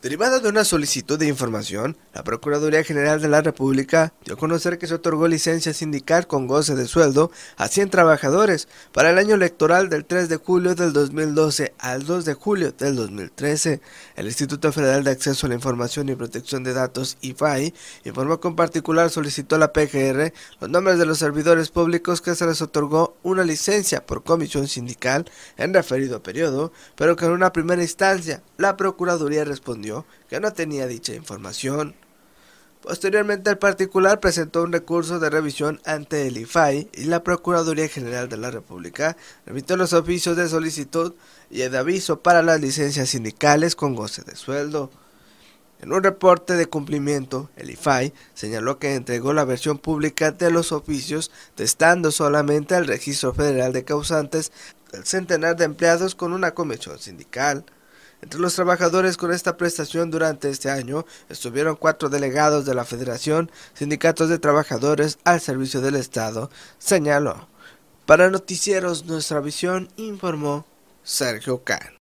Derivada de una solicitud de información, la Procuraduría General de la República dio a conocer que se otorgó licencia sindical con goce de sueldo a 100 trabajadores para el año electoral del 3 de julio del 2012 al 2 de julio del 2013. El Instituto Federal de Acceso a la Información y Protección de Datos, IFAI, informó que en particular solicitó a la PGR los nombres de los servidores públicos que se les otorgó una licencia por comisión sindical en referido periodo, pero que en una primera instancia la Procuraduría respondió que no tenía dicha información. Posteriormente, el particular presentó un recurso de revisión ante el IFAI y la Procuraduría General de la República remitió los oficios de solicitud y de aviso para las licencias sindicales con goce de sueldo. En un reporte de cumplimiento, el IFAI señaló que entregó la versión pública de los oficios, testando solamente al Registro Federal de Causantes del centenar de empleados con una comisión sindical. Entre los trabajadores con esta prestación durante este año estuvieron cuatro delegados de la Federación Sindicatos de Trabajadores al Servicio del Estado, señaló. Para Noticieros Nuestra Visión informó Sergio Can.